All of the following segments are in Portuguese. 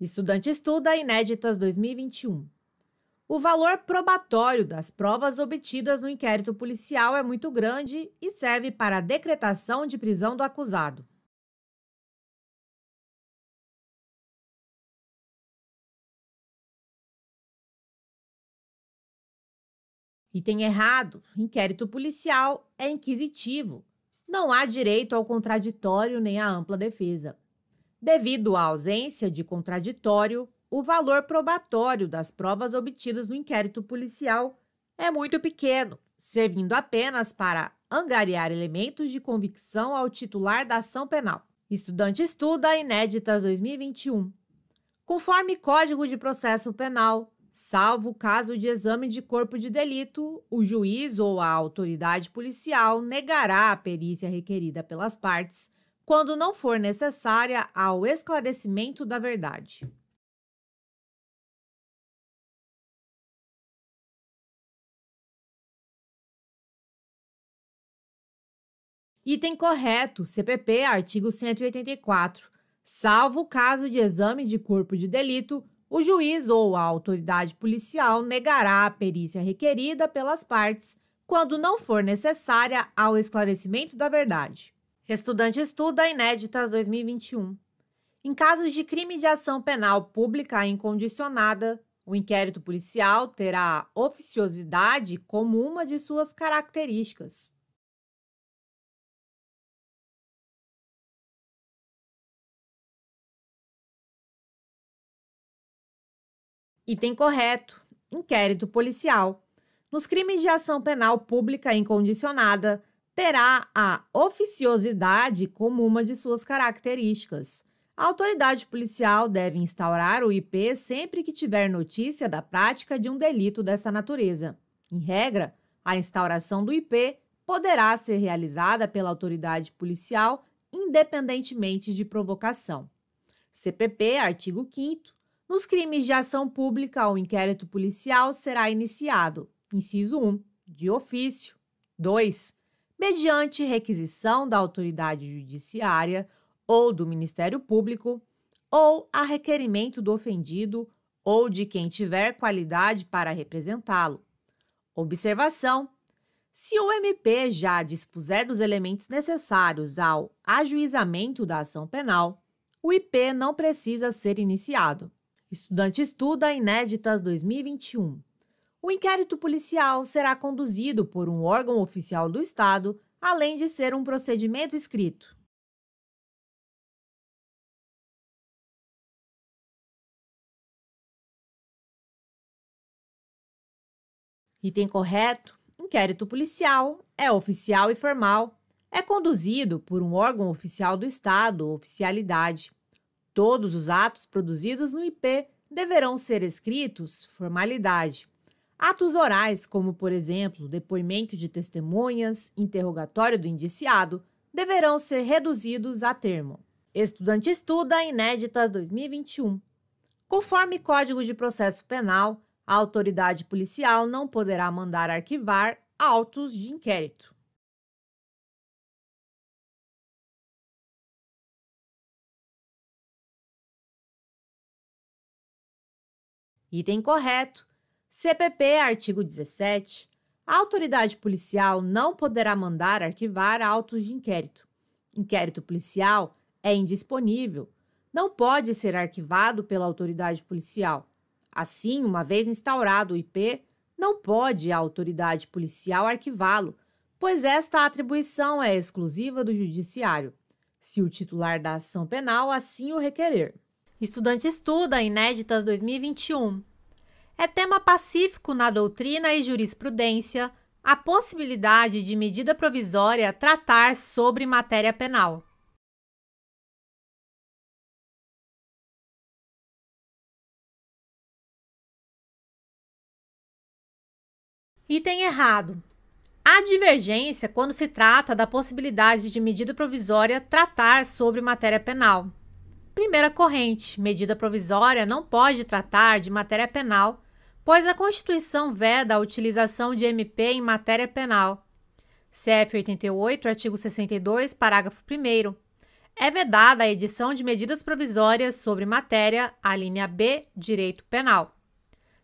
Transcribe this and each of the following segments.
Estudante estuda Inéditas 2021. O valor probatório das provas obtidas no inquérito policial é muito grande e serve para a decretação de prisão do acusado. Item errado: inquérito policial é inquisitivo. Não há direito ao contraditório nem à ampla defesa. Devido à ausência de contraditório, o valor probatório das provas obtidas no inquérito policial é muito pequeno, servindo apenas para angariar elementos de convicção ao titular da ação penal. Estudante estuda Inéditas 2021. Conforme Código de Processo Penal, salvo caso de exame de corpo de delito, o juiz ou a autoridade policial negará a perícia requerida pelas partes quando não for necessária ao esclarecimento da verdade. Item correto, CPP, artigo 184. Salvo o caso de exame de corpo de delito, o juiz ou a autoridade policial negará a perícia requerida pelas partes quando não for necessária ao esclarecimento da verdade. Estudante estuda Inéditas 2021. Em casos de crime de ação penal pública incondicionada, o inquérito policial terá oficiosidade como uma de suas características. Item correto: inquérito policial. Nos crimes de ação penal pública incondicionada, terá a oficiosidade como uma de suas características. A autoridade policial deve instaurar o IP sempre que tiver notícia da prática de um delito dessa natureza. Em regra, a instauração do IP poderá ser realizada pela autoridade policial independentemente de provocação. CPP, artigo 5 Nos crimes de ação pública, o inquérito policial será iniciado, inciso 1, de ofício. 2 mediante requisição da autoridade judiciária ou do Ministério Público, ou a requerimento do ofendido ou de quem tiver qualidade para representá-lo. Observação: se o MP já dispuser dos elementos necessários ao ajuizamento da ação penal, o IP não precisa ser iniciado. Estudante Estuda Inéditas 2021. O inquérito policial será conduzido por um órgão oficial do Estado, além de ser um procedimento escrito. Item correto: inquérito policial é oficial e formal. É conduzido por um órgão oficial do Estado oficialidade. Todos os atos produzidos no IP deverão ser escritos formalidade. Atos orais, como por exemplo depoimento de testemunhas, interrogatório do indiciado, deverão ser reduzidos a termo. Estudante estuda Inéditas 2021. Conforme Código de Processo Penal, a autoridade policial não poderá mandar arquivar autos de inquérito. Item correto CPP, artigo 17, a autoridade policial não poderá mandar arquivar autos de inquérito. Inquérito policial é indisponível, não pode ser arquivado pela autoridade policial. Assim, uma vez instaurado o IP, não pode a autoridade policial arquivá-lo, pois esta atribuição é exclusiva do judiciário, se o titular da ação penal assim o requerer. Estudante estuda Inéditas 2021. É tema pacífico na doutrina e jurisprudência a possibilidade de medida provisória tratar sobre matéria penal. Item errado. Há divergência quando se trata da possibilidade de medida provisória tratar sobre matéria penal. Primeira corrente: medida provisória não pode tratar de matéria penal pois a Constituição veda a utilização de MP em matéria penal. CF 88, artigo 62, parágrafo 1. É vedada a edição de medidas provisórias sobre matéria, a linha B, direito penal.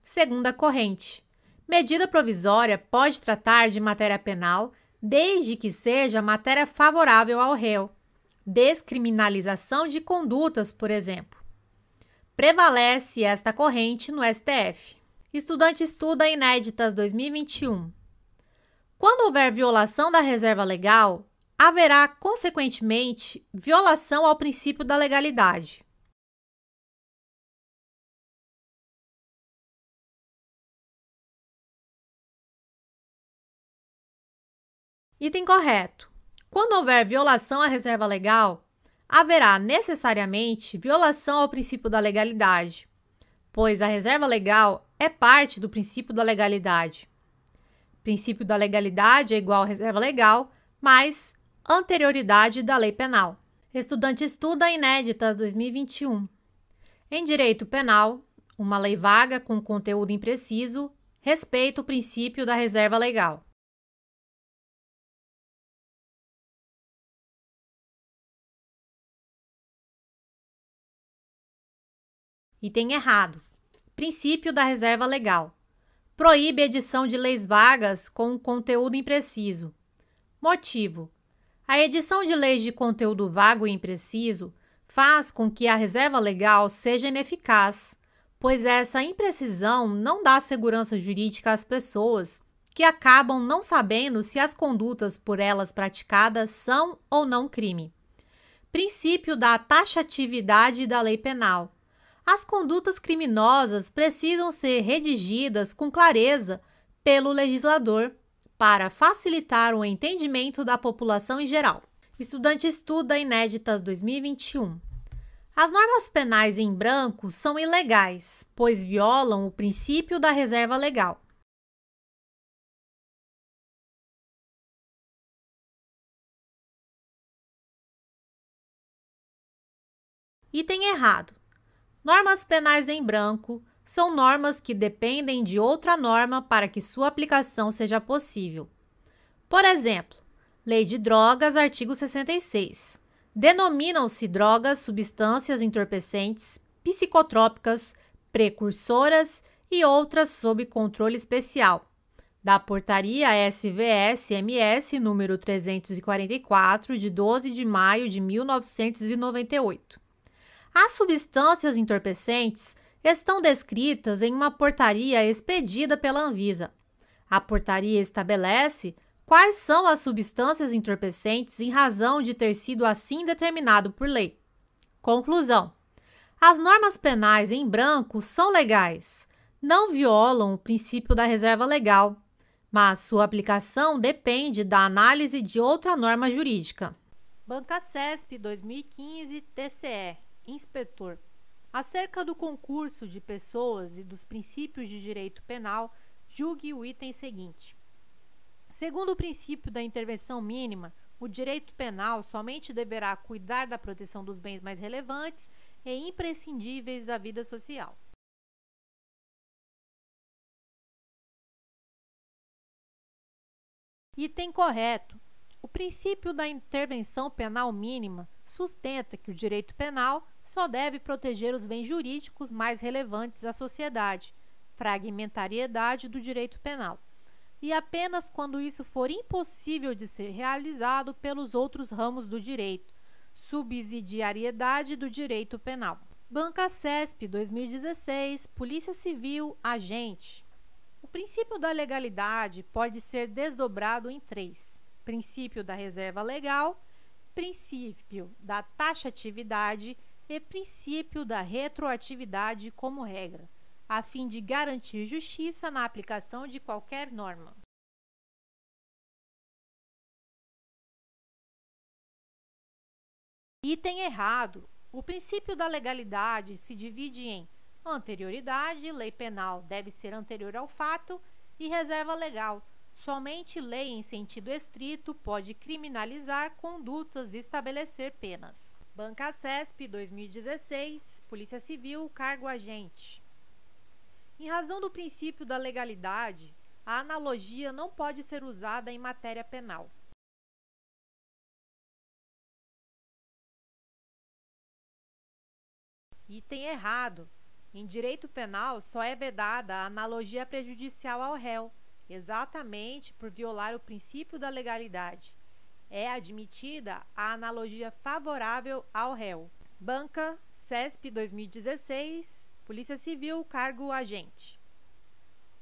Segunda corrente. Medida provisória pode tratar de matéria penal desde que seja matéria favorável ao réu. Descriminalização de condutas, por exemplo. Prevalece esta corrente no STF. Estudante estuda Inéditas 2021. Quando houver violação da reserva legal, haverá, consequentemente, violação ao princípio da legalidade. Item correto. Quando houver violação à reserva legal, haverá necessariamente violação ao princípio da legalidade, pois a reserva legal é parte do princípio da legalidade. O princípio da legalidade é igual à reserva legal, mais anterioridade da lei penal. Estudante estuda inéditas 2021. Em direito penal, uma lei vaga com conteúdo impreciso respeita o princípio da reserva legal. Item errado. Princípio da reserva legal. Proíbe a edição de leis vagas com conteúdo impreciso. Motivo: a edição de leis de conteúdo vago e impreciso faz com que a reserva legal seja ineficaz, pois essa imprecisão não dá segurança jurídica às pessoas que acabam não sabendo se as condutas por elas praticadas são ou não crime. Princípio da taxatividade da lei penal as condutas criminosas precisam ser redigidas com clareza pelo legislador para facilitar o entendimento da população em geral. Estudante estuda Inéditas 2021. As normas penais em branco são ilegais, pois violam o princípio da reserva legal. Item errado. Normas penais em branco são normas que dependem de outra norma para que sua aplicação seja possível. Por exemplo, Lei de Drogas, artigo 66. Denominam-se drogas substâncias entorpecentes, psicotrópicas, precursoras e outras sob controle especial. Da portaria SVS-MS número 344 de 12 de maio de 1998. As substâncias entorpecentes estão descritas em uma portaria expedida pela Anvisa. A portaria estabelece quais são as substâncias entorpecentes em razão de ter sido assim determinado por lei. Conclusão: As normas penais em branco são legais, não violam o princípio da reserva legal, mas sua aplicação depende da análise de outra norma jurídica. Banca CESP 2015 TCE Inspetor. Acerca do concurso de pessoas e dos princípios de direito penal, julgue o item seguinte. Segundo o princípio da intervenção mínima, o direito penal somente deverá cuidar da proteção dos bens mais relevantes e imprescindíveis da vida social. Item correto. O princípio da intervenção penal mínima sustenta que o direito penal só deve proteger os bens jurídicos mais relevantes à sociedade, fragmentariedade do direito penal, e apenas quando isso for impossível de ser realizado pelos outros ramos do direito, subsidiariedade do direito penal. Banca CESP 2016, Polícia Civil, agente. O princípio da legalidade pode ser desdobrado em três: princípio da reserva legal, princípio da taxatividade e princípio da retroatividade como regra, a fim de garantir justiça na aplicação de qualquer norma. Item errado. O princípio da legalidade se divide em anterioridade, lei penal deve ser anterior ao fato, e reserva legal. Somente lei em sentido estrito pode criminalizar condutas e estabelecer penas. Banca CESP 2016, Polícia Civil, cargo agente. Em razão do princípio da legalidade, a analogia não pode ser usada em matéria penal. Item errado. Em direito penal, só é vedada a analogia prejudicial ao réu, exatamente por violar o princípio da legalidade é admitida a analogia favorável ao réu. Banca, CESP 2016, Polícia Civil, cargo agente.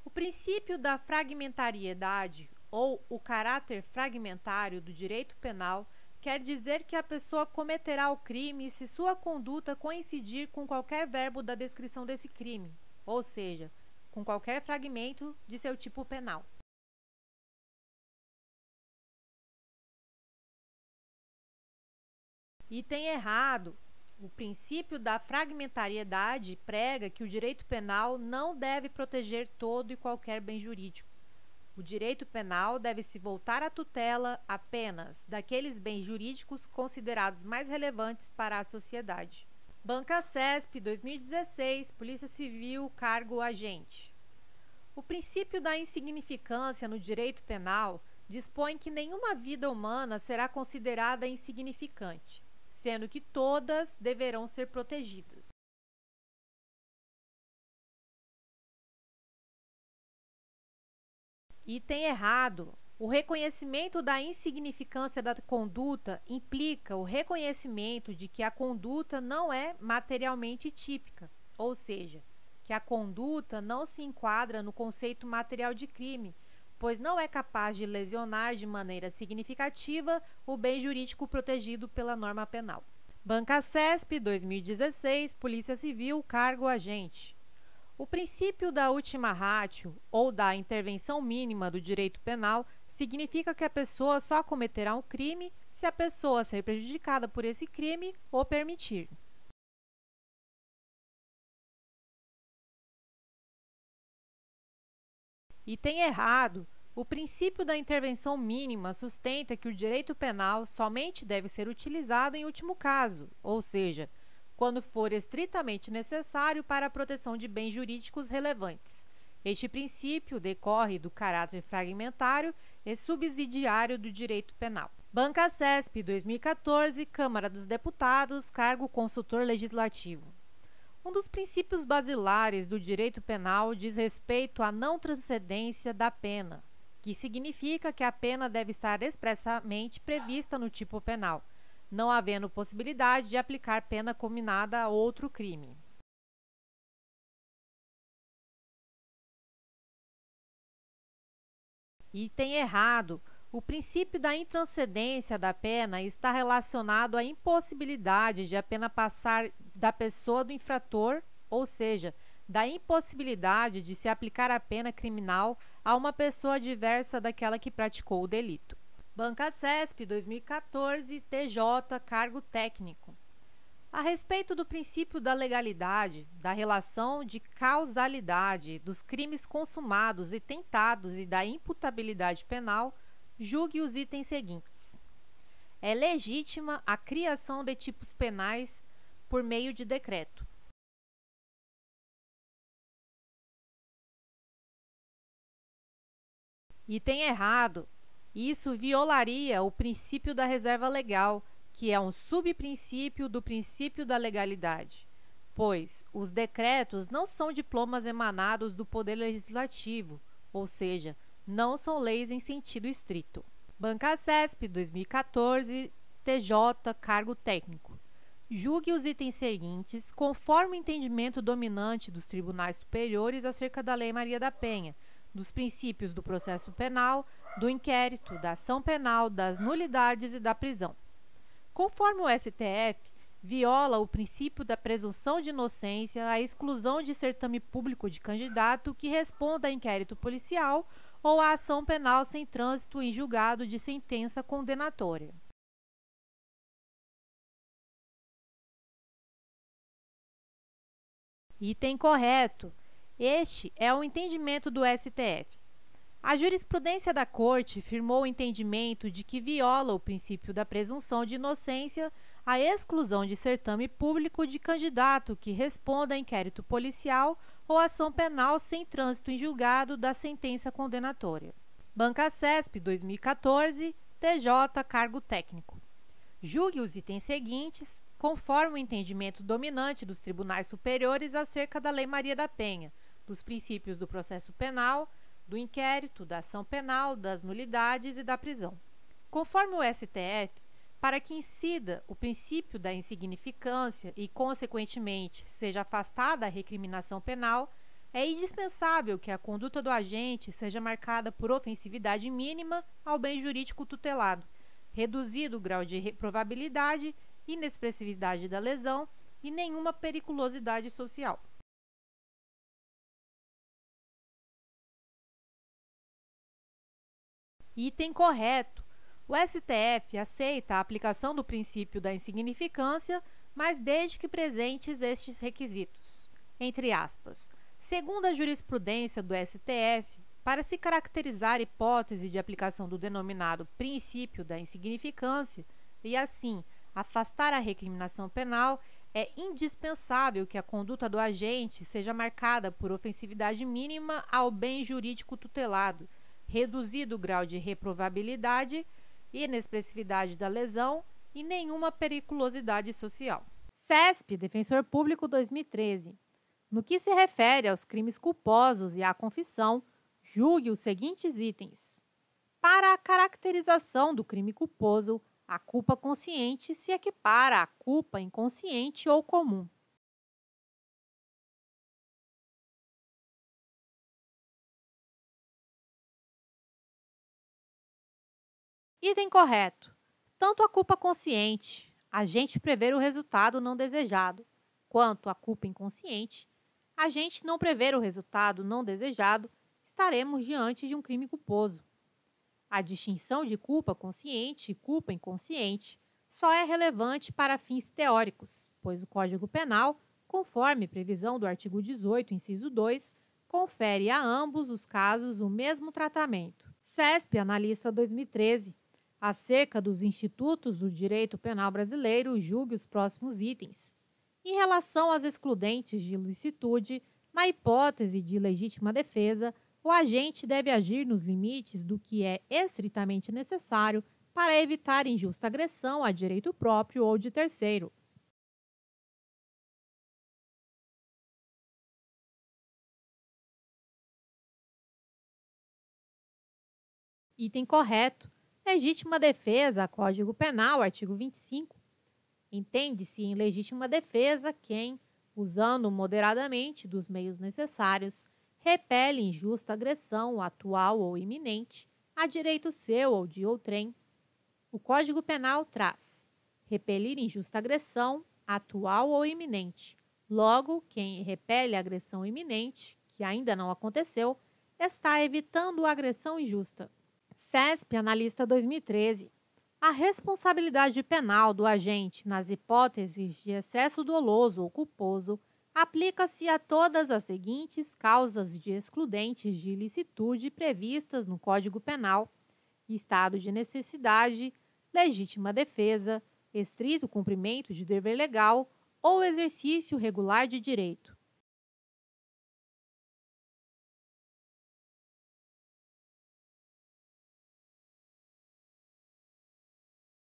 O princípio da fragmentariedade ou o caráter fragmentário do direito penal quer dizer que a pessoa cometerá o crime se sua conduta coincidir com qualquer verbo da descrição desse crime, ou seja, com qualquer fragmento de seu tipo penal. E tem errado. O princípio da fragmentariedade prega que o direito penal não deve proteger todo e qualquer bem jurídico. O direito penal deve se voltar à tutela apenas daqueles bens jurídicos considerados mais relevantes para a sociedade. Banca CESP 2016, Polícia Civil, cargo agente. O princípio da insignificância no direito penal dispõe que nenhuma vida humana será considerada insignificante sendo que todas deverão ser protegidas. Item errado. O reconhecimento da insignificância da conduta implica o reconhecimento de que a conduta não é materialmente típica, ou seja, que a conduta não se enquadra no conceito material de crime, pois não é capaz de lesionar de maneira significativa o bem jurídico protegido pela norma penal. Banca CESP 2016, Polícia Civil, cargo agente. O princípio da última ratio, ou da intervenção mínima do direito penal, significa que a pessoa só cometerá um crime se a pessoa ser prejudicada por esse crime ou permitir. E tem errado. O princípio da intervenção mínima sustenta que o direito penal somente deve ser utilizado em último caso, ou seja, quando for estritamente necessário para a proteção de bens jurídicos relevantes. Este princípio decorre do caráter fragmentário e subsidiário do direito penal. Banca CESP 2014, Câmara dos Deputados, cargo consultor legislativo. Um dos princípios basilares do direito penal diz respeito à não transcendência da pena, que significa que a pena deve estar expressamente prevista no tipo penal, não havendo possibilidade de aplicar pena combinada a outro crime. Item errado. O princípio da intranscendência da pena está relacionado à impossibilidade de a pena passar da pessoa do infrator, ou seja, da impossibilidade de se aplicar a pena criminal a uma pessoa diversa daquela que praticou o delito. Banca CESP 2014, TJ, cargo técnico. A respeito do princípio da legalidade, da relação de causalidade dos crimes consumados e tentados e da imputabilidade penal, julgue os itens seguintes. É legítima a criação de tipos penais por meio de decreto Item errado. Isso violaria o princípio da reserva legal, que é um subprincípio do princípio da legalidade, pois os decretos não são diplomas emanados do Poder Legislativo, ou seja, não são leis em sentido estrito. Banca CESP 2014, TJ, cargo técnico julgue os itens seguintes conforme o entendimento dominante dos tribunais superiores acerca da Lei Maria da Penha, dos princípios do processo penal, do inquérito, da ação penal, das nulidades e da prisão. Conforme o STF, viola o princípio da presunção de inocência a exclusão de certame público de candidato que responda a inquérito policial ou a ação penal sem trânsito em julgado de sentença condenatória. Item correto. Este é o entendimento do STF. A jurisprudência da Corte firmou o entendimento de que viola o princípio da presunção de inocência a exclusão de certame público de candidato que responda a inquérito policial ou ação penal sem trânsito em julgado da sentença condenatória. Banca CESP 2014, TJ Cargo Técnico. Julgue os itens seguintes conforme o entendimento dominante dos tribunais superiores acerca da Lei Maria da Penha, dos princípios do processo penal, do inquérito, da ação penal, das nulidades e da prisão. Conforme o STF, para que incida o princípio da insignificância e, consequentemente, seja afastada a recriminação penal, é indispensável que a conduta do agente seja marcada por ofensividade mínima ao bem jurídico tutelado, reduzido o grau de probabilidade inexpressividade da lesão e nenhuma periculosidade social. Item correto. O STF aceita a aplicação do princípio da insignificância, mas desde que presentes estes requisitos. Entre aspas. Segundo a jurisprudência do STF, para se caracterizar a hipótese de aplicação do denominado princípio da insignificância e assim afastar a recriminação penal, é indispensável que a conduta do agente seja marcada por ofensividade mínima ao bem jurídico tutelado, reduzido o grau de reprovabilidade, inexpressividade da lesão e nenhuma periculosidade social. CESP, Defensor Público 2013. No que se refere aos crimes culposos e à confissão, julgue os seguintes itens. Para a caracterização do crime culposo, a culpa consciente se equipara à culpa inconsciente ou comum. Item correto. Tanto a culpa consciente, a gente prever o resultado não desejado, quanto a culpa inconsciente, a gente não prever o resultado não desejado, estaremos diante de um crime culposo. A distinção de culpa consciente e culpa inconsciente só é relevante para fins teóricos, pois o Código Penal, conforme previsão do artigo 18, inciso 2, confere a ambos os casos o mesmo tratamento. CESP, analista 2013. Acerca dos institutos do direito penal brasileiro, julgue os próximos itens. Em relação às excludentes de licitude, na hipótese de legítima defesa, o agente deve agir nos limites do que é estritamente necessário para evitar injusta agressão a direito próprio ou de terceiro. Item correto. Legítima defesa, Código Penal, artigo 25. Entende-se em legítima defesa quem, usando moderadamente dos meios necessários, repele injusta agressão atual ou iminente a direito seu ou de outrem. O Código Penal traz repelir injusta agressão atual ou iminente. Logo, quem repele a agressão iminente, que ainda não aconteceu, está evitando a agressão injusta. CESP Analista 2013. A responsabilidade penal do agente nas hipóteses de excesso doloso ou culposo aplica-se a todas as seguintes causas de excludentes de ilicitude previstas no Código Penal: estado de necessidade, legítima defesa, estrito cumprimento de dever legal ou exercício regular de direito.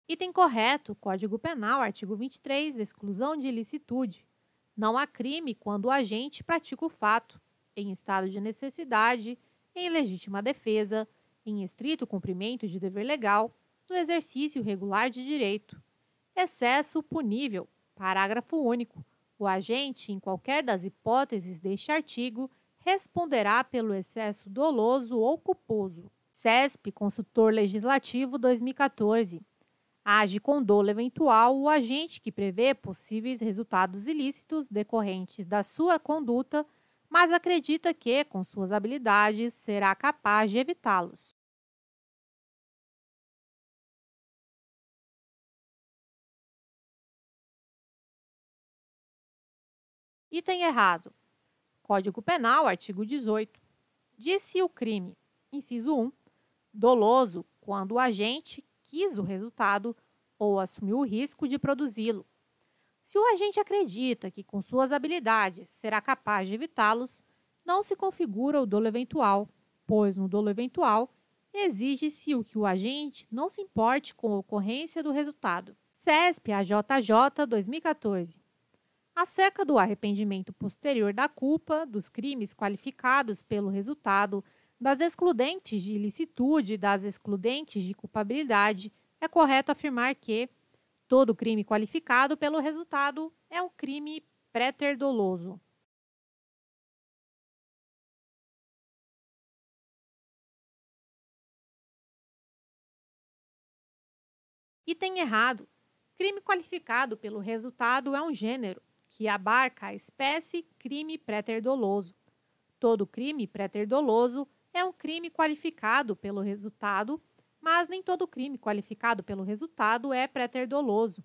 Item correto, Código Penal, artigo 23, exclusão de ilicitude, não há crime quando o agente pratica o fato, em estado de necessidade, em legítima defesa, em estrito cumprimento de dever legal, no exercício regular de direito. Excesso punível. Parágrafo único. O agente, em qualquer das hipóteses deste artigo, responderá pelo excesso doloso ou culposo. CESP, Consultor Legislativo 2014 age com dolo eventual o agente que prevê possíveis resultados ilícitos decorrentes da sua conduta, mas acredita que, com suas habilidades, será capaz de evitá-los. Item errado. Código Penal, artigo 18. Disse o crime, inciso 1, doloso, quando o agente quis o resultado ou assumiu o risco de produzi-lo. Se o agente acredita que, com suas habilidades, será capaz de evitá-los, não se configura o dolo eventual, pois no dolo eventual exige-se o que o agente não se importe com a ocorrência do resultado. CESP AJJ 2014. Acerca do arrependimento posterior da culpa, dos crimes qualificados pelo resultado das excludentes de ilicitude e das excludentes de culpabilidade, é correto afirmar que todo crime qualificado pelo resultado é um crime preterdoloso. Item errado. Crime qualificado pelo resultado é um gênero que abarca a espécie crime preterdoloso. Todo crime preterdoloso é um crime qualificado pelo resultado, mas nem todo crime qualificado pelo resultado é preterdoloso.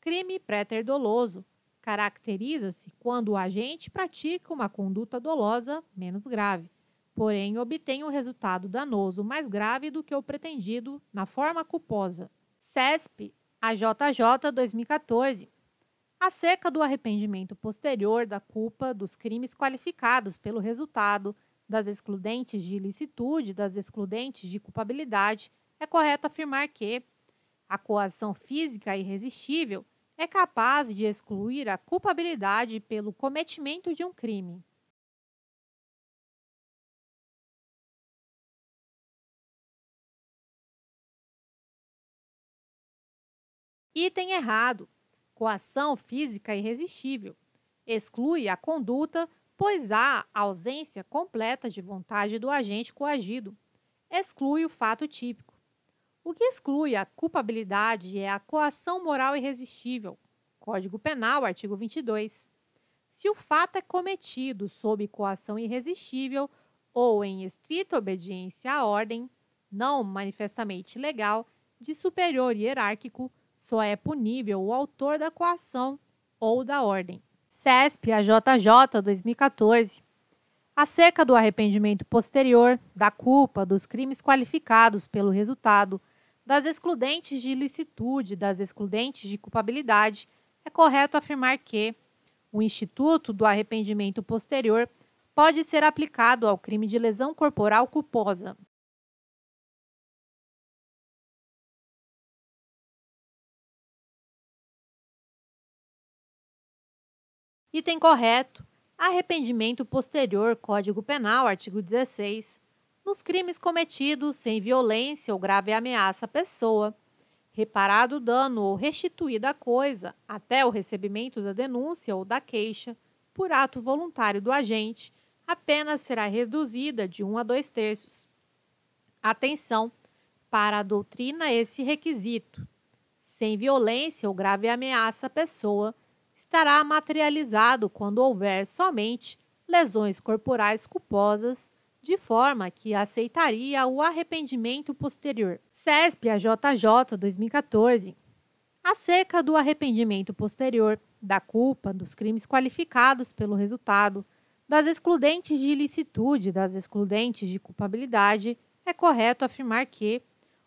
Crime preterdoloso caracteriza-se quando o agente pratica uma conduta dolosa menos grave, porém obtém um resultado danoso mais grave do que o pretendido na forma culposa. CESP, AJJ 2014 acerca do arrependimento posterior da culpa dos crimes qualificados pelo resultado das excludentes de ilicitude, das excludentes de culpabilidade, é correto afirmar que a coação física irresistível é capaz de excluir a culpabilidade pelo cometimento de um crime. Item errado: coação física irresistível exclui a conduta pois a ausência completa de vontade do agente coagido exclui o fato típico. O que exclui a culpabilidade é a coação moral irresistível, Código Penal, artigo 22. Se o fato é cometido sob coação irresistível ou em estrita obediência à ordem, não manifestamente legal, de superior hierárquico, só é punível o autor da coação ou da ordem. CESP, a JJ 2014, acerca do arrependimento posterior, da culpa, dos crimes qualificados pelo resultado, das excludentes de ilicitude, das excludentes de culpabilidade, é correto afirmar que o instituto do arrependimento posterior pode ser aplicado ao crime de lesão corporal culposa, Item correto: arrependimento posterior, Código Penal, artigo 16, nos crimes cometidos sem violência ou grave ameaça à pessoa, reparado o dano ou restituída a coisa até o recebimento da denúncia ou da queixa por ato voluntário do agente, a pena será reduzida de 1 a 2 terços. Atenção para a doutrina esse requisito. Sem violência ou grave ameaça à pessoa, estará materializado quando houver somente lesões corporais culposas, de forma que aceitaria o arrependimento posterior. CESP AJJ 2014. Acerca do arrependimento posterior, da culpa, dos crimes qualificados pelo resultado, das excludentes de ilicitude, das excludentes de culpabilidade, é correto afirmar que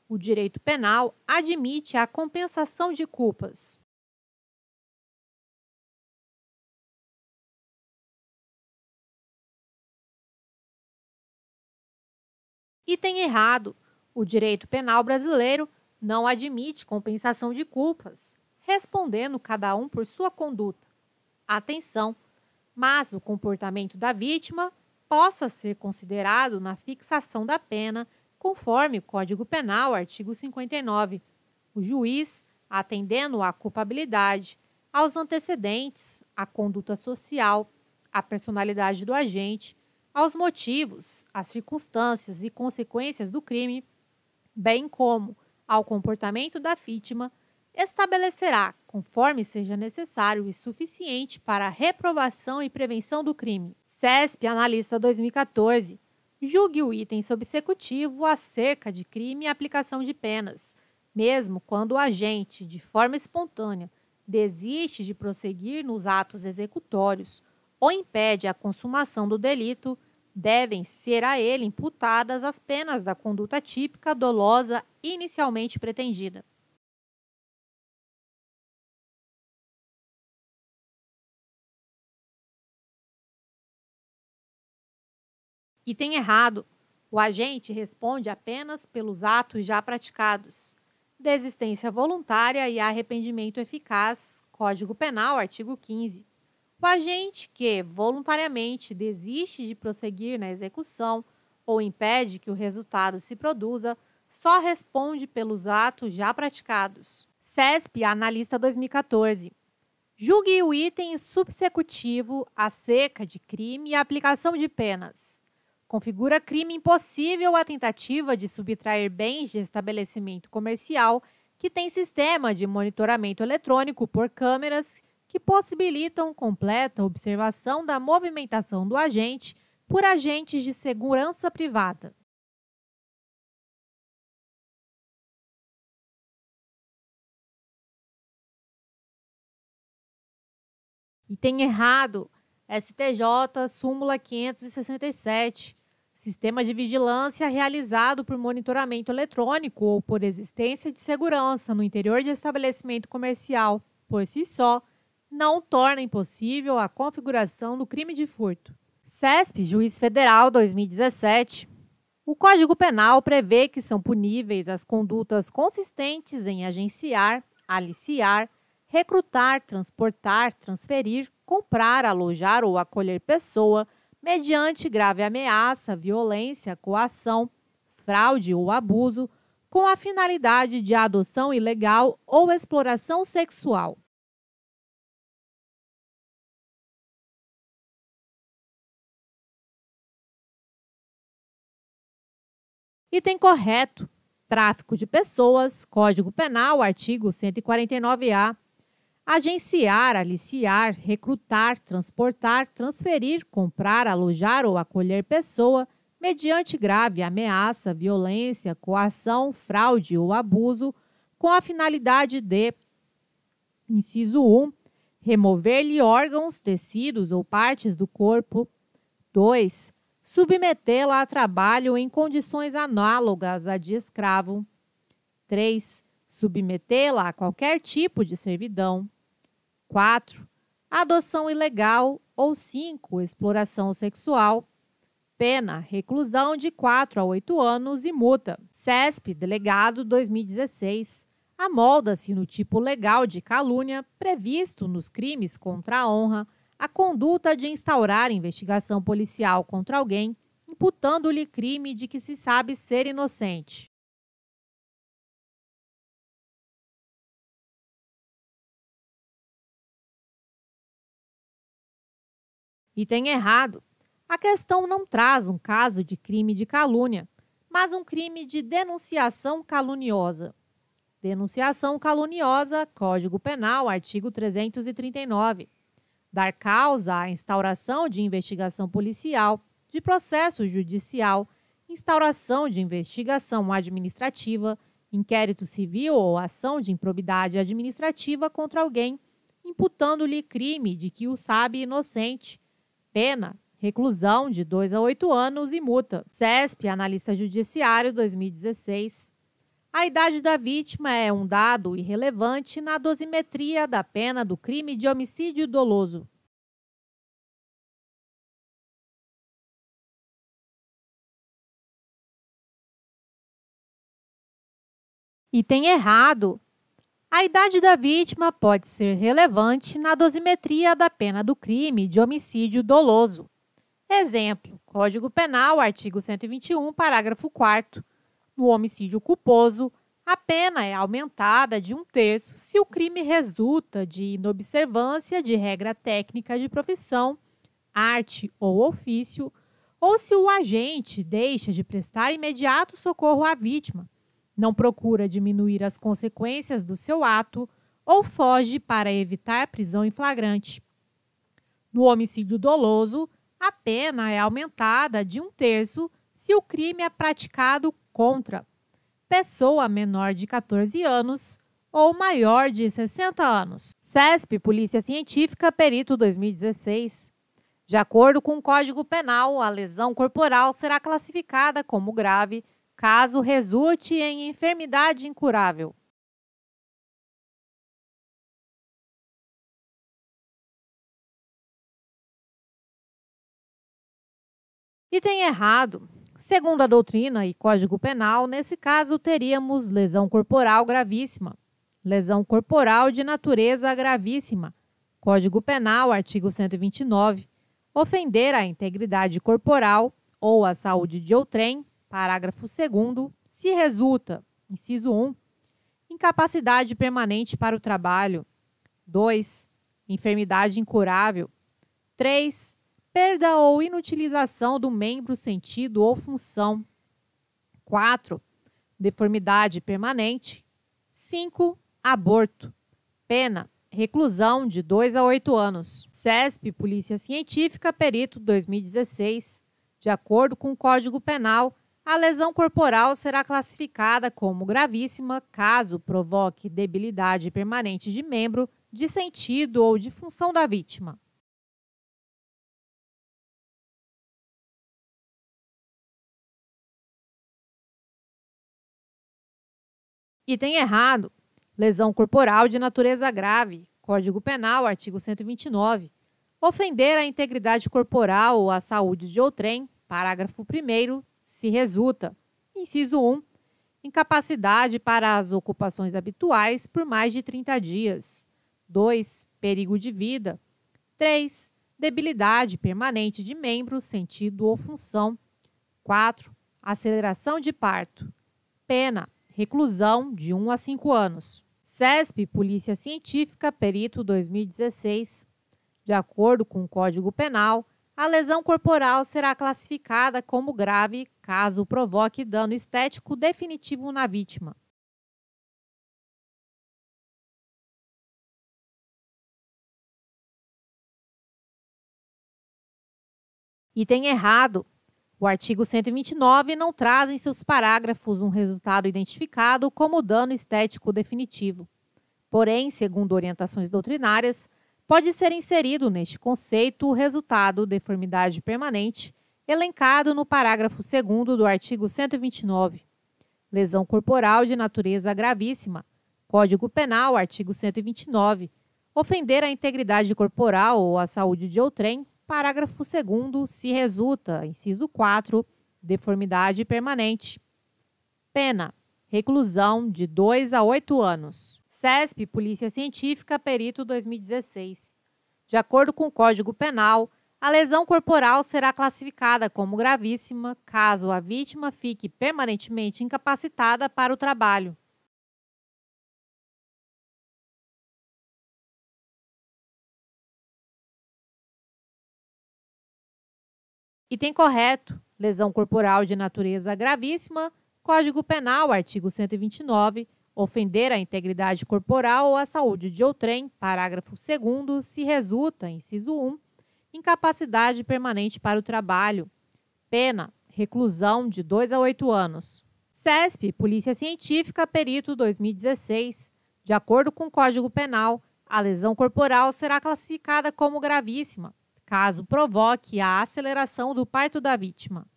o direito penal admite a compensação de culpas, E tem errado. O direito penal brasileiro não admite compensação de culpas, respondendo cada um por sua conduta. Atenção! Mas o comportamento da vítima possa ser considerado na fixação da pena, conforme o Código Penal, artigo 59. O juiz, atendendo à culpabilidade, aos antecedentes, à conduta social, à personalidade do agente, aos motivos, às circunstâncias e consequências do crime, bem como ao comportamento da vítima, estabelecerá, conforme seja necessário e suficiente para a reprovação e prevenção do crime. CESP Analista 2014 julgue o item subsecutivo acerca de crime e aplicação de penas, mesmo quando o agente, de forma espontânea, desiste de prosseguir nos atos executórios ou impede a consumação do delito, devem ser a ele imputadas as penas da conduta típica dolosa inicialmente pretendida. Item errado. O agente responde apenas pelos atos já praticados. Desistência voluntária e arrependimento eficaz. Código Penal, artigo 15. O agente que voluntariamente desiste de prosseguir na execução ou impede que o resultado se produza só responde pelos atos já praticados. CESP Analista 2014. Julgue o item subsecutivo acerca de crime e aplicação de penas. Configura crime impossível a tentativa de subtrair bens de estabelecimento comercial que tem sistema de monitoramento eletrônico por câmeras que possibilitam completa observação da movimentação do agente por agentes de segurança privada. E tem errado STJ, súmula 567. Sistema de vigilância realizado por monitoramento eletrônico ou por existência de segurança no interior de estabelecimento comercial, por si só, não torna impossível a configuração do crime de furto. CESP, Juiz Federal 2017. O Código Penal prevê que são puníveis as condutas consistentes em agenciar, aliciar, recrutar, transportar, transferir, comprar, alojar ou acolher pessoa mediante grave ameaça, violência, coação, fraude ou abuso, com a finalidade de adoção ilegal ou exploração sexual. Item correto: tráfico de pessoas, Código Penal, artigo 149-A. Agenciar, aliciar, recrutar, transportar, transferir, comprar, alojar ou acolher pessoa mediante grave ameaça, violência, coação, fraude ou abuso, com a finalidade de: inciso 1, remover-lhe órgãos, tecidos ou partes do corpo. 2 submetê-la a trabalho em condições análogas à de escravo. 3. Submetê-la a qualquer tipo de servidão. 4. Adoção ilegal ou 5. Exploração sexual. Pena: reclusão de 4 a 8 anos e multa. CESP, delegado 2016 amolda-se no tipo legal de calúnia previsto nos crimes contra a honra, a conduta de instaurar investigação policial contra alguém, imputando-lhe crime de que se sabe ser inocente. Item errado. A questão não traz um caso de crime de calúnia, mas um crime de denunciação caluniosa. Denunciação caluniosa, Código Penal, artigo 339 dar causa à instauração de investigação policial, de processo judicial, instauração de investigação administrativa, inquérito civil ou ação de improbidade administrativa contra alguém, imputando-lhe crime de que o sabe inocente. Pena: reclusão de 2 a 8 anos e multa. CESP, analista judiciário 2016. A idade da vítima é um dado irrelevante na dosimetria da pena do crime de homicídio doloso. Item errado. A idade da vítima pode ser relevante na dosimetria da pena do crime de homicídio doloso. Exemplo: Código Penal, artigo 121, parágrafo 4 no homicídio culposo, a pena é aumentada de um terço se o crime resulta de inobservância de regra técnica de profissão, arte ou ofício, ou se o agente deixa de prestar imediato socorro à vítima, não procura diminuir as consequências do seu ato ou foge para evitar prisão em flagrante. No homicídio doloso, a pena é aumentada de um terço se o crime é praticado contra pessoa menor de 14 anos ou maior de 60 anos. CESP, Polícia Científica, Perito 2016. De acordo com o Código Penal, a lesão corporal será classificada como grave caso resulte em enfermidade incurável. Item errado. Segundo a doutrina e Código Penal, nesse caso teríamos lesão corporal gravíssima, lesão corporal de natureza gravíssima. Código Penal, artigo 129, ofender a integridade corporal ou a saúde de outrem, parágrafo 2 se resulta, inciso 1, incapacidade permanente para o trabalho, 2, enfermidade incurável, 3, perda ou inutilização do membro, sentido ou função. 4. Deformidade permanente. 5. Aborto. Pena: reclusão de 2 a 8 anos. CESP, Polícia Científica, perito 2016. De acordo com o Código Penal, a lesão corporal será classificada como gravíssima caso provoque debilidade permanente de membro, de sentido ou de função da vítima. Item errado: lesão corporal de natureza grave, Código Penal, artigo 129. Ofender a integridade corporal ou a saúde de outrem, parágrafo 1, se resulta. Inciso 1. Incapacidade para as ocupações habituais por mais de 30 dias. 2. Perigo de vida. 3. Debilidade permanente de membro, sentido ou função. 4. Aceleração de parto. Pena reclusão de 1 a 5 anos. CESP, Polícia Científica, Perito 2016. De acordo com o Código Penal, a lesão corporal será classificada como grave caso provoque dano estético definitivo na vítima. Item errado o artigo 129 não traz em seus parágrafos um resultado identificado como dano estético definitivo. Porém, segundo orientações doutrinárias, pode ser inserido neste conceito o resultado deformidade permanente, elencado no parágrafo 2 do artigo 129. Lesão corporal de natureza gravíssima. Código Penal, artigo 129. Ofender a integridade corporal ou a saúde de outrem, Parágrafo 2 se resulta, inciso 4, deformidade permanente. Pena: reclusão de 2 a 8 anos. CESP, Polícia Científica, Perito 2016. De acordo com o Código Penal, a lesão corporal será classificada como gravíssima caso a vítima fique permanentemente incapacitada para o trabalho. Item correto: lesão corporal de natureza gravíssima, Código Penal, artigo 129, ofender a integridade corporal ou a saúde de outrem, parágrafo 2 se resulta, inciso 1, incapacidade permanente para o trabalho. Pena: reclusão de 2 a 8 anos. CESP, Polícia Científica, perito 2016. De acordo com o Código Penal, a lesão corporal será classificada como gravíssima caso provoque a aceleração do parto da vítima.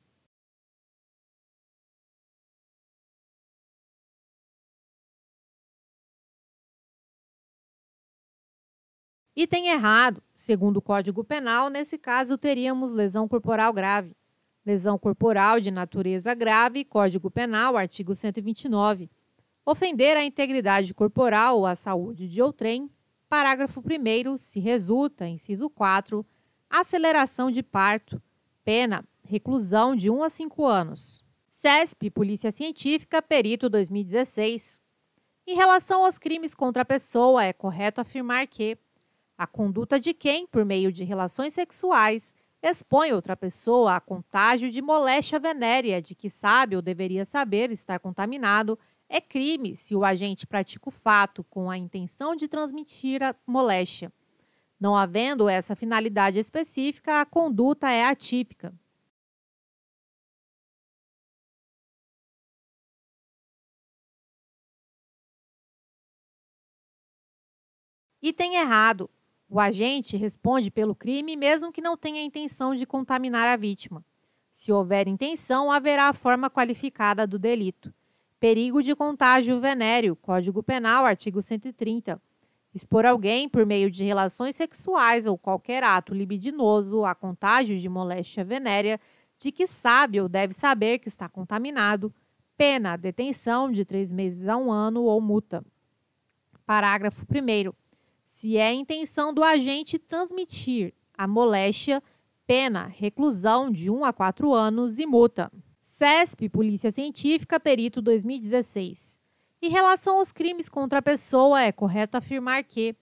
Item errado, segundo o Código Penal, nesse caso teríamos lesão corporal grave. Lesão corporal de natureza grave, Código Penal, artigo 129. Ofender a integridade corporal ou a saúde de outrem, parágrafo 1 se resulta, inciso 4, aceleração de parto, pena, reclusão de 1 a 5 anos. CESP, Polícia Científica, Perito 2016. Em relação aos crimes contra a pessoa, é correto afirmar que a conduta de quem, por meio de relações sexuais, expõe outra pessoa a contágio de moléstia venérea de que sabe ou deveria saber estar contaminado é crime se o agente pratica o fato com a intenção de transmitir a moléstia, não havendo essa finalidade específica, a conduta é atípica. Item errado. O agente responde pelo crime mesmo que não tenha intenção de contaminar a vítima. Se houver intenção, haverá a forma qualificada do delito. Perigo de contágio venéreo, Código Penal, artigo 130. Expor alguém por meio de relações sexuais ou qualquer ato libidinoso a contágio de moléstia venérea de que sabe ou deve saber que está contaminado, pena detenção de três meses a um ano ou multa. Parágrafo 1. Se é a intenção do agente transmitir a moléstia, pena reclusão de 1 um a quatro anos e multa. CESP, Polícia Científica, Perito 2016. Em relação aos crimes contra a pessoa, é correto afirmar que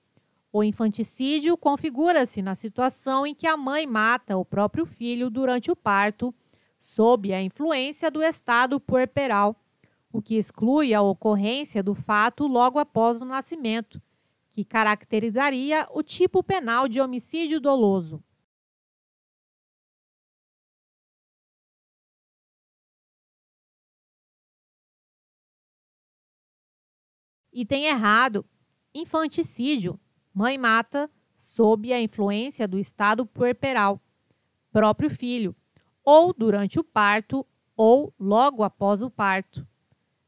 o infanticídio configura-se na situação em que a mãe mata o próprio filho durante o parto, sob a influência do estado puerperal, o que exclui a ocorrência do fato logo após o nascimento, que caracterizaria o tipo penal de homicídio doloso. E tem errado. Infanticídio. Mãe mata sob a influência do estado puerperal, próprio filho, ou durante o parto ou logo após o parto.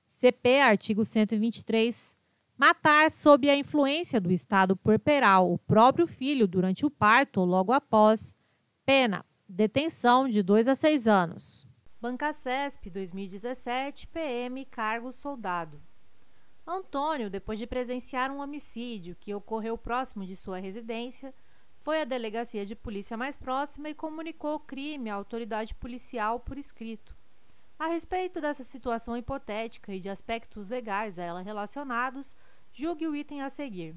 CP artigo 123. Matar sob a influência do estado puerperal o próprio filho durante o parto ou logo após. Pena: detenção de 2 a 6 anos. Banca CESP 2017, PM, cargo soldado. Antônio, depois de presenciar um homicídio que ocorreu próximo de sua residência, foi à delegacia de polícia mais próxima e comunicou o crime à autoridade policial por escrito. A respeito dessa situação hipotética e de aspectos legais a ela relacionados, julgue o item a seguir.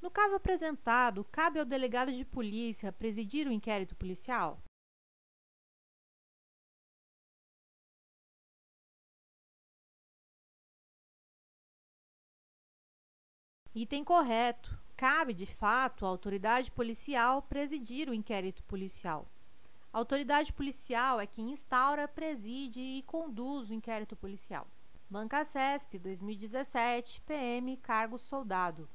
No caso apresentado, cabe ao delegado de polícia presidir o inquérito policial? Item correto. Cabe, de fato, à autoridade policial presidir o inquérito policial. A autoridade policial é quem instaura, preside e conduz o inquérito policial. Banca CESP 2017, PM, cargo soldado.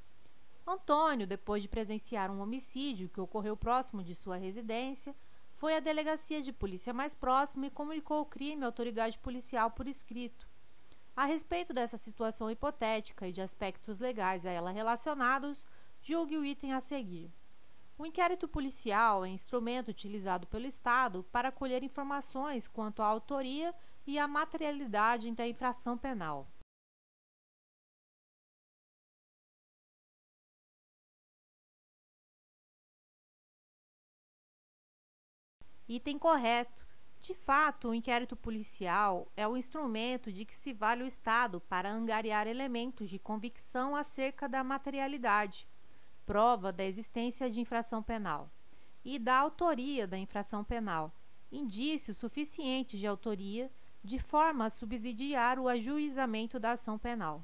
Antônio, depois de presenciar um homicídio que ocorreu próximo de sua residência, foi à delegacia de polícia mais próxima e comunicou o crime à autoridade policial por escrito. A respeito dessa situação hipotética e de aspectos legais a ela relacionados, julgue o item a seguir. O inquérito policial é instrumento utilizado pelo Estado para colher informações quanto à autoria e à materialidade da infração penal. Item correto. De fato, o inquérito policial é o instrumento de que se vale o Estado para angariar elementos de convicção acerca da materialidade, prova da existência de infração penal, e da autoria da infração penal, indícios suficientes de autoria, de forma a subsidiar o ajuizamento da ação penal.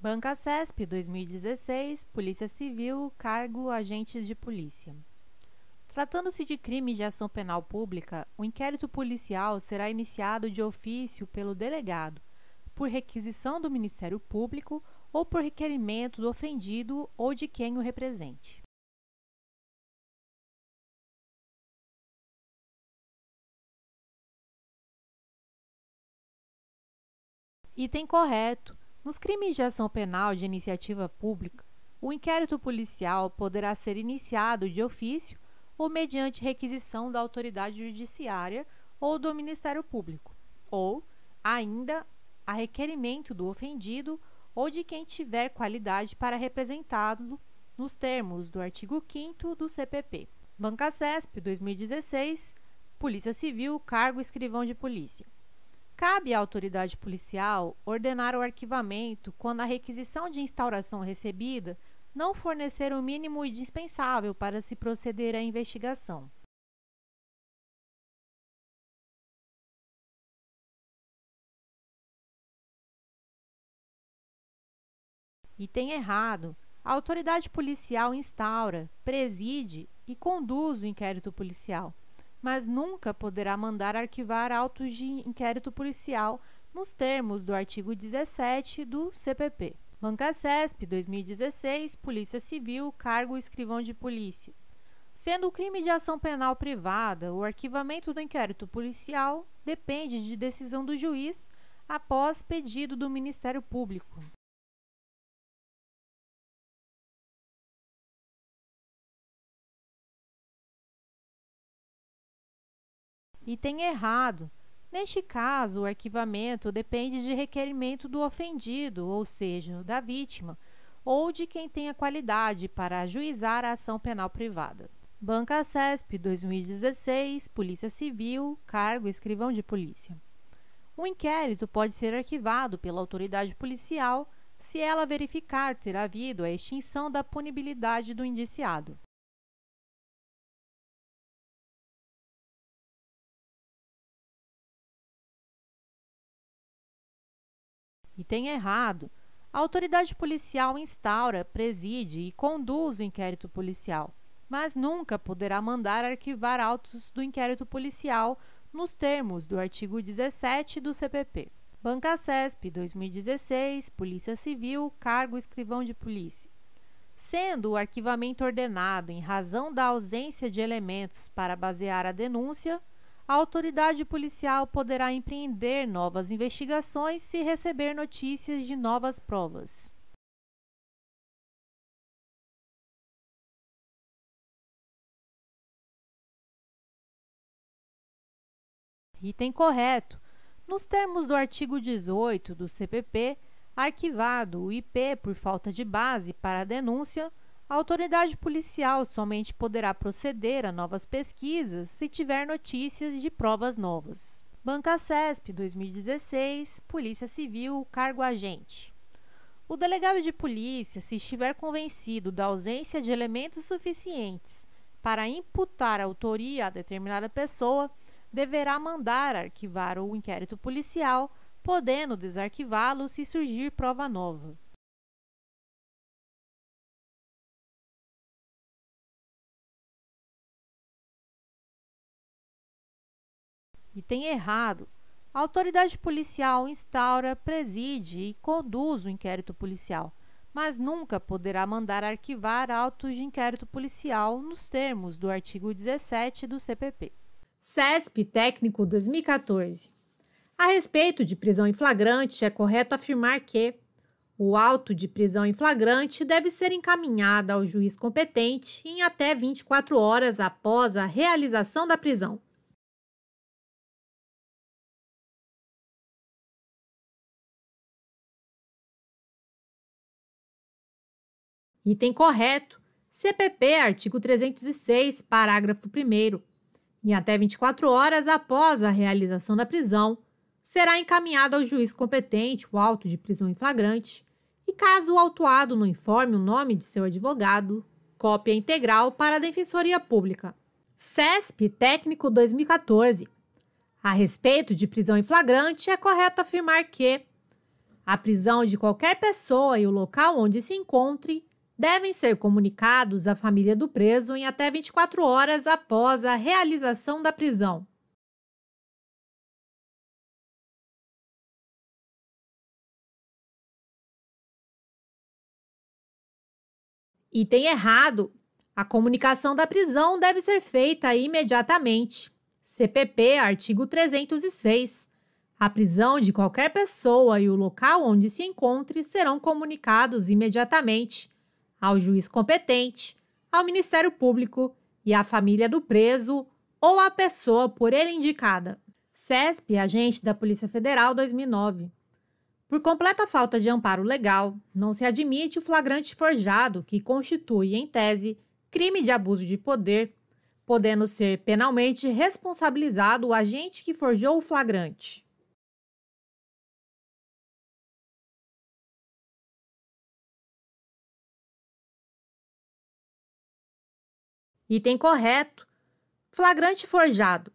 Banca CESP 2016, Polícia Civil, Cargo Agente de Polícia. Tratando-se de crime de ação penal pública, o inquérito policial será iniciado de ofício pelo delegado, por requisição do Ministério Público ou por requerimento do ofendido ou de quem o represente. Item correto. Nos crimes de ação penal de iniciativa pública, o inquérito policial poderá ser iniciado de ofício ou mediante requisição da autoridade judiciária ou do Ministério Público, ou, ainda, a requerimento do ofendido ou de quem tiver qualidade para representá-lo nos termos do artigo 5 do CPP. Banca CESP 2016, Polícia Civil, cargo escrivão de polícia. Cabe à autoridade policial ordenar o arquivamento quando a requisição de instauração recebida não fornecer o mínimo indispensável para se proceder à investigação. Item errado. A autoridade policial instaura, preside e conduz o inquérito policial, mas nunca poderá mandar arquivar autos de inquérito policial nos termos do artigo 17 do CPP. Banca Bancacesp, 2016, Polícia Civil, cargo escrivão de polícia. Sendo o crime de ação penal privada, o arquivamento do inquérito policial depende de decisão do juiz após pedido do Ministério Público. E tem errado. Neste caso, o arquivamento depende de requerimento do ofendido, ou seja, da vítima, ou de quem tenha qualidade para ajuizar a ação penal privada. Banca CESP 2016, Polícia Civil, cargo escrivão de polícia. Um inquérito pode ser arquivado pela autoridade policial se ela verificar ter havido a extinção da punibilidade do indiciado. e tem errado, a autoridade policial instaura, preside e conduz o inquérito policial, mas nunca poderá mandar arquivar autos do inquérito policial nos termos do artigo 17 do CPP. Banca CESP 2016, Polícia Civil, cargo escrivão de polícia. Sendo o arquivamento ordenado em razão da ausência de elementos para basear a denúncia, a autoridade policial poderá empreender novas investigações se receber notícias de novas provas. Item correto. Nos termos do artigo 18 do CPP, arquivado o IP por falta de base para a denúncia, a autoridade policial somente poderá proceder a novas pesquisas se tiver notícias de provas novas. Banca CESP 2016, Polícia Civil, cargo agente. O delegado de polícia, se estiver convencido da ausência de elementos suficientes para imputar a autoria a determinada pessoa, deverá mandar arquivar o inquérito policial, podendo desarquivá-lo se surgir prova nova. E tem errado. A autoridade policial instaura, preside e conduz o inquérito policial, mas nunca poderá mandar arquivar autos de inquérito policial nos termos do artigo 17 do CPP. CESP Técnico 2014. A respeito de prisão em flagrante, é correto afirmar que o auto de prisão em flagrante deve ser encaminhado ao juiz competente em até 24 horas após a realização da prisão, Item correto. CPP, artigo 306, parágrafo 1. Em até 24 horas após a realização da prisão, será encaminhado ao juiz competente o auto de prisão em flagrante e, caso o autuado não informe o nome de seu advogado, cópia integral para a Defensoria Pública. CESP Técnico 2014. A respeito de prisão em flagrante, é correto afirmar que a prisão de qualquer pessoa e o local onde se encontre devem ser comunicados à família do preso em até 24 horas após a realização da prisão. Item errado. A comunicação da prisão deve ser feita imediatamente. CPP, artigo 306. A prisão de qualquer pessoa e o local onde se encontre serão comunicados imediatamente, ao juiz competente, ao Ministério Público e à família do preso ou à pessoa por ele indicada. CESP, agente da Polícia Federal 2009. Por completa falta de amparo legal, não se admite o flagrante forjado, que constitui, em tese, crime de abuso de poder, podendo ser penalmente responsabilizado o agente que forjou o flagrante. Item correto: flagrante forjado.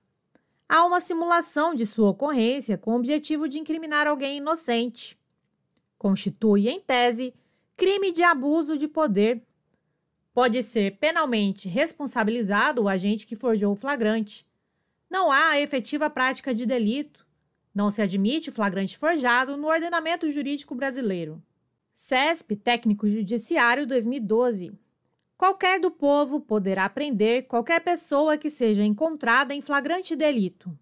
Há uma simulação de sua ocorrência com o objetivo de incriminar alguém inocente. Constitui, em tese, crime de abuso de poder. Pode ser penalmente responsabilizado o agente que forjou o flagrante. Não há efetiva prática de delito. Não se admite flagrante forjado no ordenamento jurídico brasileiro. CESP, Técnico Judiciário 2012. Qualquer do povo poderá prender qualquer pessoa que seja encontrada em flagrante delito.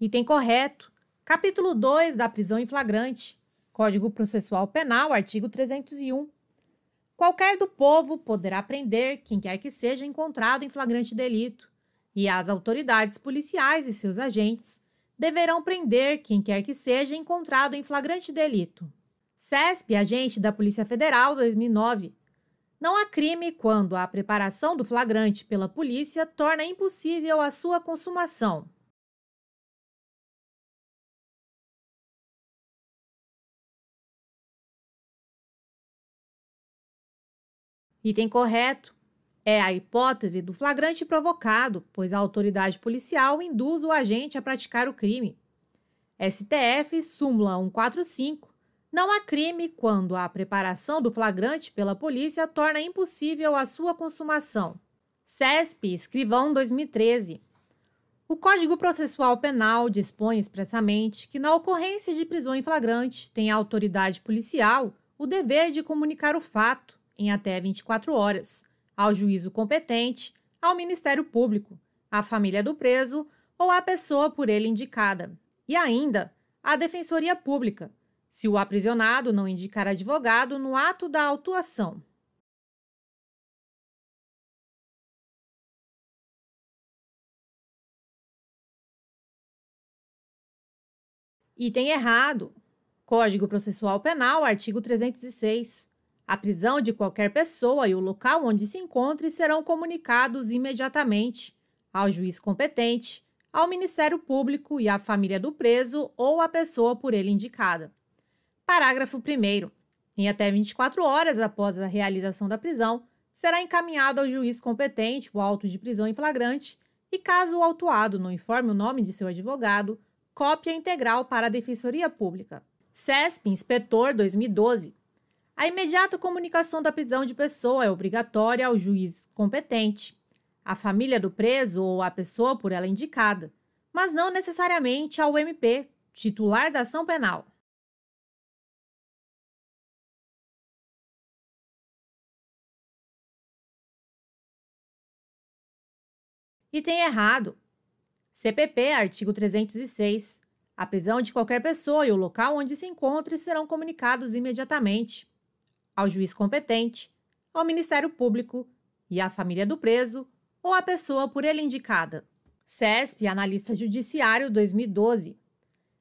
Item correto. Capítulo 2 da prisão em flagrante. Código Processual Penal, artigo 301. Qualquer do povo poderá prender quem quer que seja encontrado em flagrante delito, e as autoridades policiais e seus agentes deverão prender quem quer que seja encontrado em flagrante delito. CESP, agente da Polícia Federal 2009. Não há crime quando a preparação do flagrante pela polícia torna impossível a sua consumação. Item correto. É a hipótese do flagrante provocado, pois a autoridade policial induz o agente a praticar o crime. STF, súmula 145. Não há crime quando a preparação do flagrante pela polícia torna impossível a sua consumação. CESP, escrivão 2013. O Código Processual Penal dispõe expressamente que, na ocorrência de prisão em flagrante, tem a autoridade policial o dever de comunicar o fato em até 24 horas ao juízo competente, ao Ministério Público, à família do preso ou à pessoa por ele indicada, e ainda à Defensoria Pública, se o aprisionado não indicar advogado no ato da autuação. Item errado. Código Processual Penal, artigo 306. A prisão de qualquer pessoa e o local onde se encontre serão comunicados imediatamente ao juiz competente, ao Ministério Público e à família do preso ou à pessoa por ele indicada. Parágrafo 1. Em até 24 horas após a realização da prisão, será encaminhado ao juiz competente o auto de prisão em flagrante e, caso o autuado não informe o nome de seu advogado, cópia integral para a Defensoria Pública. CESP, inspetor 2012. A imediata comunicação da prisão de pessoa é obrigatória ao juiz competente, à família do preso ou à pessoa por ela indicada, mas não necessariamente ao MP, titular da ação penal. E tem errado. CPP, artigo 306. A prisão de qualquer pessoa e o local onde se encontre serão comunicados imediatamente ao juiz competente, ao Ministério Público e à família do preso ou à pessoa por ele indicada. CESP, analista judiciário 2012.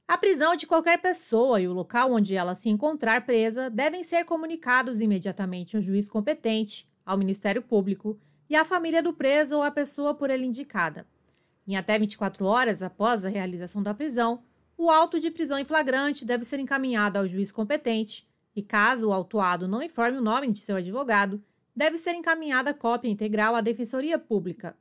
A prisão de qualquer pessoa e o local onde ela se encontrar presa devem ser comunicados imediatamente ao juiz competente, ao Ministério Público e à família do preso ou à pessoa por ele indicada. Em até 24 horas após a realização da prisão, o auto de prisão em flagrante deve ser encaminhado ao juiz competente e caso o autuado não informe o nome de seu advogado, deve ser encaminhada cópia integral à Defensoria Pública.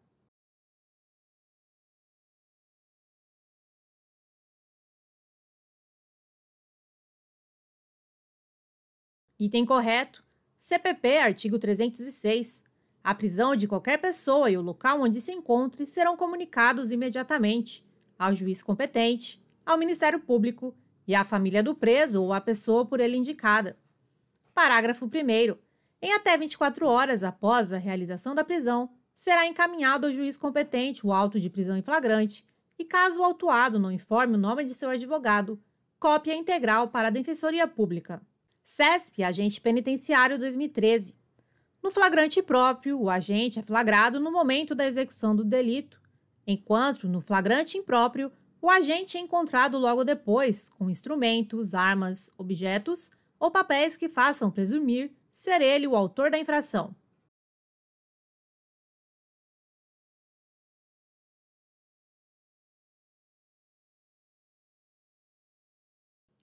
Item correto: CPP, artigo 306. A prisão de qualquer pessoa e o local onde se encontre serão comunicados imediatamente ao juiz competente, ao Ministério Público e à família do preso ou à pessoa por ele indicada. Parágrafo 1. Em até 24 horas após a realização da prisão, será encaminhado ao juiz competente o auto de prisão em flagrante e, caso o autuado não informe o nome de seu advogado, cópia integral para a Defensoria Pública. CESP, agente penitenciário 2013. No flagrante próprio, o agente é flagrado no momento da execução do delito, enquanto no flagrante impróprio, o agente é encontrado logo depois com instrumentos, armas, objetos ou papéis que façam presumir ser ele o autor da infração.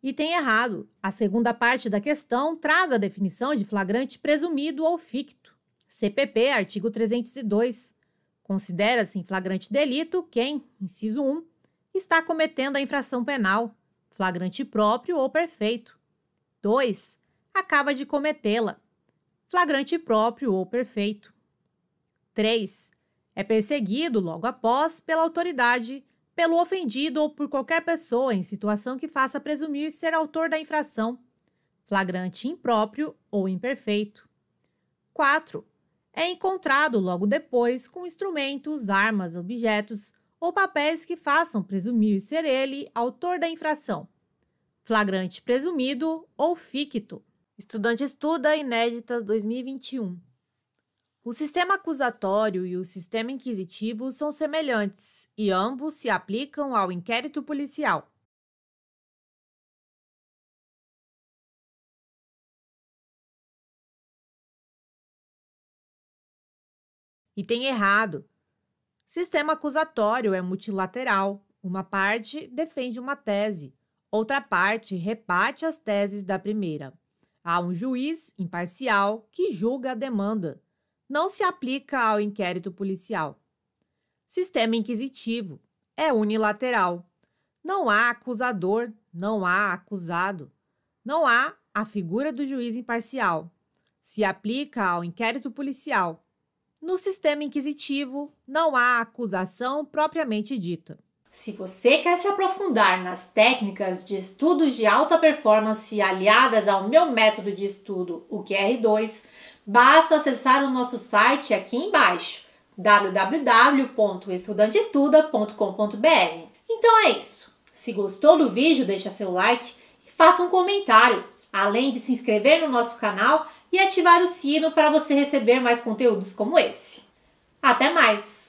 E tem errado. A segunda parte da questão traz a definição de flagrante presumido ou ficto. CPP, artigo 302. Considera-se em flagrante delito quem, inciso 1, está cometendo a infração penal, flagrante próprio ou perfeito. 2. Acaba de cometê-la, flagrante próprio ou perfeito. 3. É perseguido logo após pela autoridade, pelo ofendido ou por qualquer pessoa em situação que faça presumir ser autor da infração, flagrante impróprio ou imperfeito. 4. É encontrado logo depois com instrumentos, armas, objetos ou papéis que façam presumir ser ele autor da infração. Flagrante presumido ou ficto. Estudante estuda Inéditas 2021. O sistema acusatório e o sistema inquisitivo são semelhantes e ambos se aplicam ao inquérito policial. E tem errado. Sistema acusatório é multilateral. Uma parte defende uma tese, outra parte reparte as teses da primeira. Há um juiz imparcial que julga a demanda. Não se aplica ao inquérito policial. Sistema inquisitivo é unilateral. Não há acusador, não há acusado. Não há a figura do juiz imparcial. Se aplica ao inquérito policial. No sistema inquisitivo, não há acusação propriamente dita. Se você quer se aprofundar nas técnicas de estudos de alta performance aliadas ao meu método de estudo, o QR2, basta acessar o nosso site aqui embaixo, www.estudantestuda.com.br. Então é isso. Se gostou do vídeo, deixa seu like e faça um comentário. Além de se inscrever no nosso canal, e ativar o sino para você receber mais conteúdos como esse. Até mais!